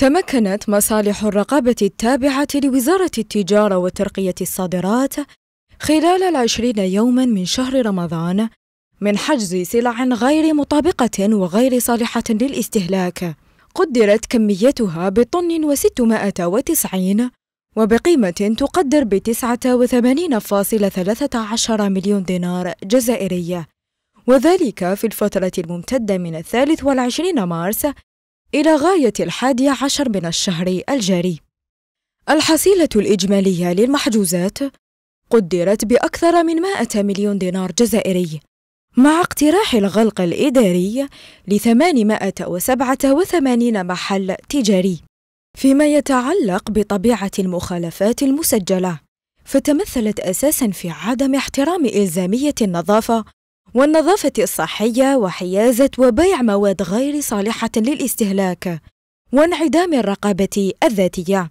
تمكنت مصالح الرقابة التابعة لوزارة التجارة وترقية الصادرات خلال العشرين يوما من شهر رمضان من حجز سلع غير مطابقة وغير صالحة للاستهلاك قدرت كميتها بطن وستمائة وتسعين وبقيمة تقدر بتسعة وثمانين فاصل ثلاثة عشر مليون دينار جزائرية وذلك في الفترة الممتدة من الثالث والعشرين مارس إلى غاية الحادي عشر من الشهر الجاري الحصيلة الإجمالية للمحجوزات قدرت بأكثر من 100 مليون دينار جزائري مع اقتراح الغلق الإداري ل 887 محل تجاري فيما يتعلق بطبيعة المخالفات المسجلة فتمثلت أساسا في عدم احترام إلزامية النظافة والنظافة الصحية وحيازة وبيع مواد غير صالحة للاستهلاك وانعدام الرقابة الذاتية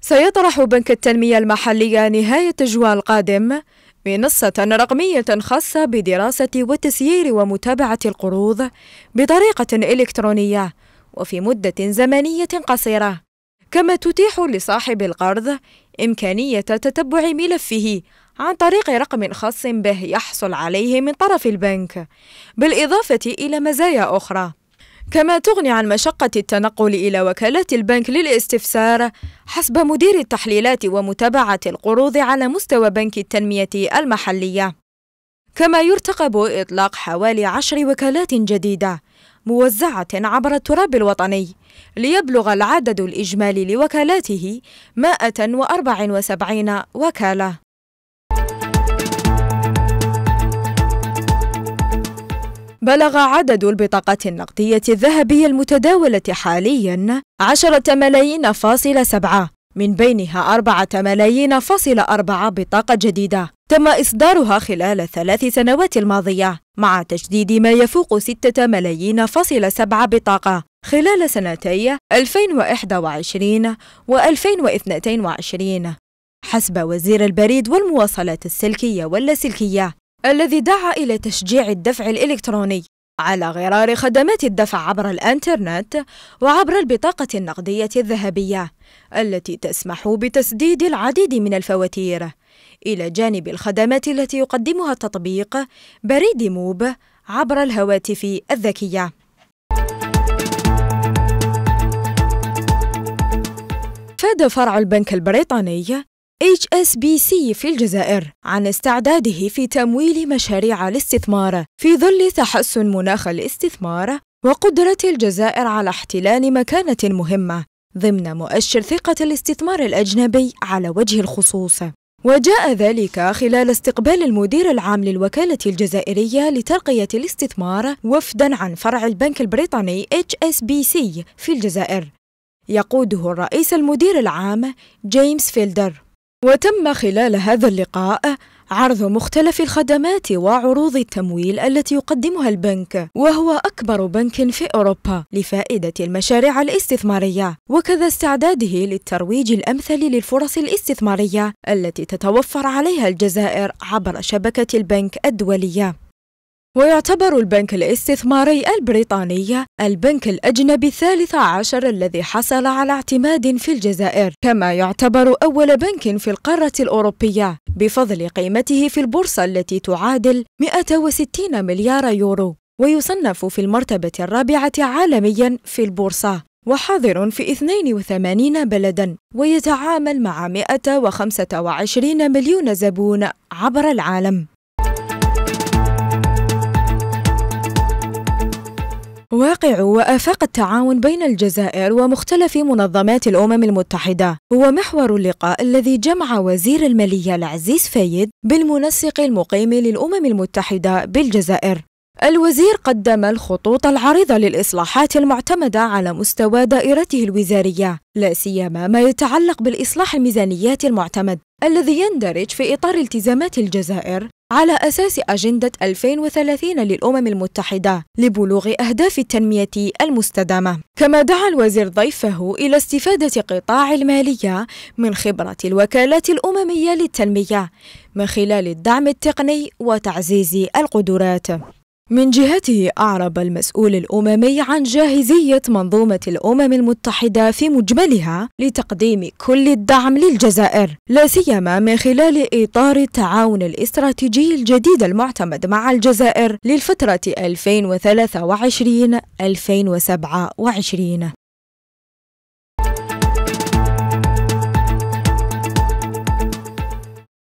سيطرح بنك التنمية المحلية نهاية جوان القادم منصة رقمية خاصة بدراسة وتسيير ومتابعة القروض بطريقة إلكترونية وفي مدة زمنية قصيرة كما تتيح لصاحب القرض إمكانية تتبع ملفه عن طريق رقم خاص به يحصل عليه من طرف البنك بالإضافة إلى مزايا أخرى كما تغني عن مشقة التنقل إلى وكالات البنك للاستفسار حسب مدير التحليلات ومتابعة القروض على مستوى بنك التنمية المحلية كما يرتقب إطلاق حوالي عشر وكالات جديدة موزعة عبر التراب الوطني ليبلغ العدد الإجمالي لوكالاته 174 وكالة بلغ عدد البطاقة النقدية الذهبية المتداولة حاليا 10 ملايين فاصل سبعة من بينها أربعة ملايين فاصل أربعة بطاقة جديدة تم إصدارها خلال الثلاث سنوات الماضية مع تجديد ما يفوق ستة ملايين فاصل سبعة بطاقة خلال سنتي 2021 و 2022 حسب وزير البريد والمواصلات السلكية واللاسلكية الذي دعا إلى تشجيع الدفع الإلكتروني على غرار خدمات الدفع عبر الانترنت وعبر البطاقة النقدية الذهبية التي تسمح بتسديد العديد من الفواتير إلى جانب الخدمات التي يقدمها التطبيق بريد موب عبر الهواتف الذكية فاد فرع البنك البريطاني HSBC في الجزائر عن استعداده في تمويل مشاريع الاستثمار في ظل تحسن مناخ الاستثمار وقدرة الجزائر على احتلال مكانة مهمة ضمن مؤشر ثقة الاستثمار الأجنبي على وجه الخصوص وجاء ذلك خلال استقبال المدير العام للوكالة الجزائرية لترقية الاستثمار وفدا عن فرع البنك البريطاني HSBC في الجزائر يقوده الرئيس المدير العام جيمس فيلدر وتم خلال هذا اللقاء عرض مختلف الخدمات وعروض التمويل التي يقدمها البنك وهو أكبر بنك في أوروبا لفائدة المشاريع الاستثمارية وكذا استعداده للترويج الأمثل للفرص الاستثمارية التي تتوفر عليها الجزائر عبر شبكة البنك الدولية ويعتبر البنك الاستثماري البريطاني البنك الأجنبي الثالث عشر الذي حصل على اعتماد في الجزائر كما يعتبر أول بنك في القارة الأوروبية بفضل قيمته في البورصة التي تعادل 160 مليار يورو ويصنف في المرتبة الرابعة عالميا في البورصة وحاضر في 82 بلدا ويتعامل مع 125 مليون زبون عبر العالم واقع وآفاق التعاون بين الجزائر ومختلف منظمات الأمم المتحدة هو محور اللقاء الذي جمع وزير المالية العزيز فايد بالمنسق المقيم للأمم المتحدة بالجزائر الوزير قدم الخطوط العريضة للإصلاحات المعتمدة على مستوى دائرته الوزارية لا سيما ما يتعلق بالإصلاح الميزانيات المعتمد الذي يندرج في إطار التزامات الجزائر على أساس أجندة 2030 للأمم المتحدة لبلوغ أهداف التنمية المستدامة كما دعا الوزير ضيفه إلى استفادة قطاع المالية من خبرة الوكالات الأممية للتنمية من خلال الدعم التقني وتعزيز القدرات من جهته أعرب المسؤول الأممي عن جاهزية منظومة الأمم المتحدة في مجملها لتقديم كل الدعم للجزائر لا سيما من خلال إطار التعاون الاستراتيجي الجديد المعتمد مع الجزائر للفترة 2023-2027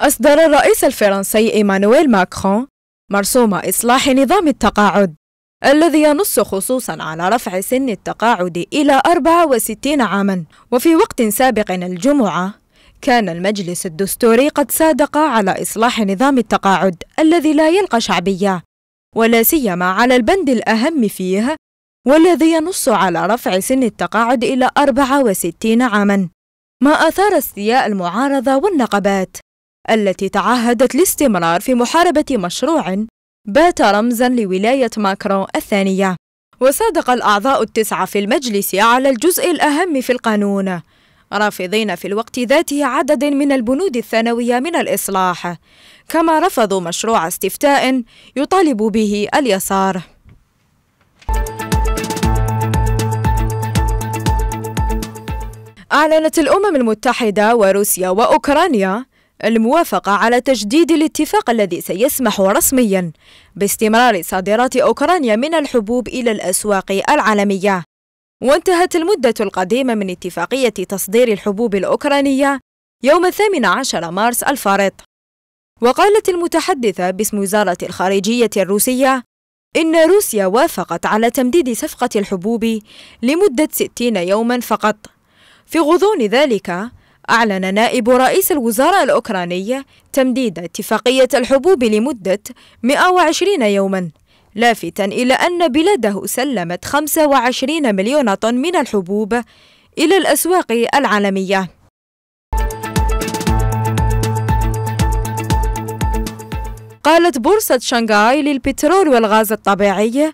أصدر الرئيس الفرنسي إيمانويل ماكرون مرسوم إصلاح نظام التقاعد الذي ينص خصوصا على رفع سن التقاعد إلى 64 عاما وفي وقت سابق الجمعة كان المجلس الدستوري قد صادق على إصلاح نظام التقاعد الذي لا يلقى شعبية ولا سيما على البند الأهم فيه والذي ينص على رفع سن التقاعد إلى 64 عاما ما أثار استياء المعارضة والنقبات التي تعهدت الاستمرار في محاربة مشروع بات رمزا لولاية ماكرون الثانية وصادق الأعضاء التسعة في المجلس على الجزء الأهم في القانون رافضين في الوقت ذاته عدد من البنود الثانوية من الإصلاح كما رفضوا مشروع استفتاء يطالب به اليسار أعلنت الأمم المتحدة وروسيا وأوكرانيا الموافقة على تجديد الاتفاق الذي سيسمح رسميا باستمرار صادرات أوكرانيا من الحبوب إلى الأسواق العالمية وانتهت المدة القديمة من اتفاقية تصدير الحبوب الأوكرانية يوم 18 مارس الفارط وقالت المتحدثة باسم وزارة الخارجية الروسية إن روسيا وافقت على تمديد صفقة الحبوب لمدة 60 يوما فقط في غضون ذلك أعلن نائب رئيس الوزراء الأوكراني تمديد اتفاقية الحبوب لمدة 120 يوماً لافتا إلى أن بلاده سلمت 25 مليون طن من الحبوب إلى الأسواق العالمية قالت بورصة شنغهاي للبترول والغاز الطبيعي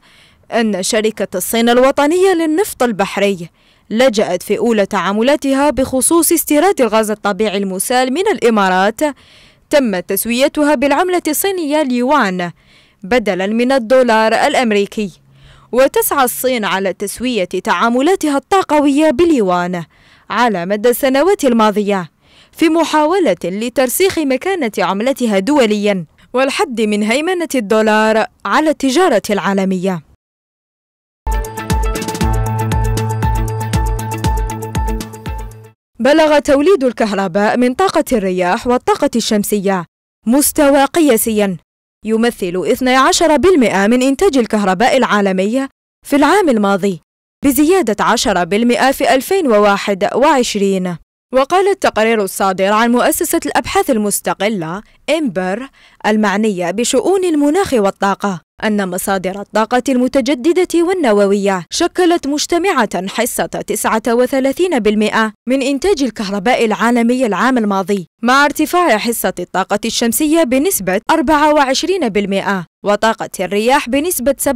أن شركة الصين الوطنية للنفط البحري لجأت في أولى تعاملاتها بخصوص استيراد الغاز الطبيعي المسال من الإمارات تم تسويتها بالعملة الصينية اليوان بدلا من الدولار الأمريكي وتسعى الصين على تسوية تعاملاتها الطاقوية باليوان على مدى السنوات الماضية في محاولة لترسيخ مكانة عملتها دوليا والحد من هيمنة الدولار على التجارة العالمية بلغ توليد الكهرباء من طاقة الرياح والطاقة الشمسية مستوى قياسياً يمثل 12% من إنتاج الكهرباء العالمي في العام الماضي بزيادة 10% في 2021 وقال التقرير الصادر عن مؤسسة الأبحاث المستقلة إمبر المعنية بشؤون المناخ والطاقة أن مصادر الطاقة المتجددة والنووية شكلت مجتمعة حصة 39% من إنتاج الكهرباء العالمي العام الماضي مع ارتفاع حصة الطاقة الشمسية بنسبة 24% وطاقة الرياح بنسبة 17%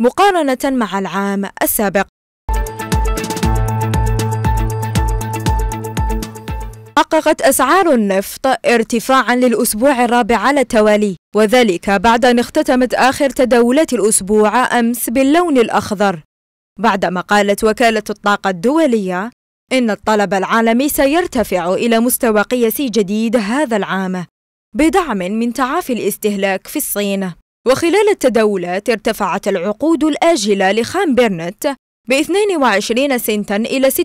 مقارنة مع العام السابق حققت أسعار النفط ارتفاعا للأسبوع الرابع على التوالي وذلك بعد أن اختتمت آخر تداولات الأسبوع أمس باللون الأخضر بعدما قالت وكالة الطاقة الدولية إن الطلب العالمي سيرتفع إلى مستوى قياسي جديد هذا العام بدعم من تعافي الاستهلاك في الصين وخلال التداولات ارتفعت العقود الآجلة لخام بيرنت ب 22 سنتا إلى 86.31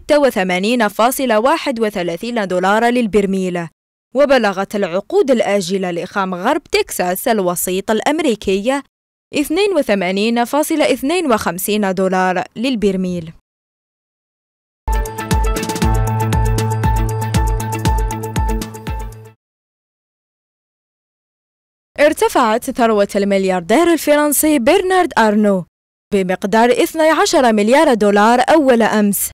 دولار للبرميل وبلغت العقود الآجلة لخام غرب تكساس الوسيط الأمريكي 82.52 دولار للبرميل ارتفعت ثروة الملياردير الفرنسي برنارد أرنو بمقدار 12 مليار دولار أول أمس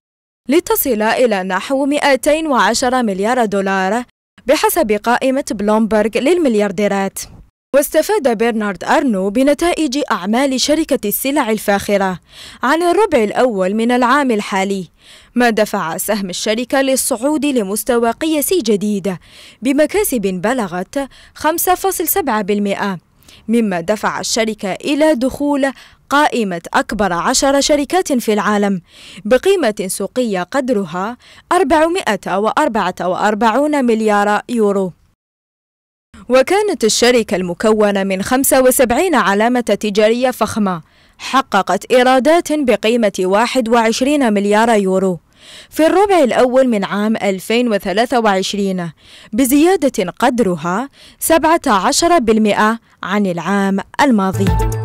لتصل إلى نحو 210 مليار دولار بحسب قائمة بلومبرغ للمليارديرات واستفاد برنارد أرنو بنتائج أعمال شركة السلع الفاخرة عن الربع الأول من العام الحالي ما دفع سهم الشركة للصعود لمستوى قياسي جديد بمكاسب بلغت 5.7% مما دفع الشركة إلى دخول قائمة أكبر عشر شركات في العالم بقيمة سوقية قدرها 444 مليار يورو وكانت الشركة المكونة من 75 علامة تجارية فخمة حققت إيرادات بقيمة 21 مليار يورو في الربع الأول من عام 2023 بزيادة قدرها 17% عن العام الماضي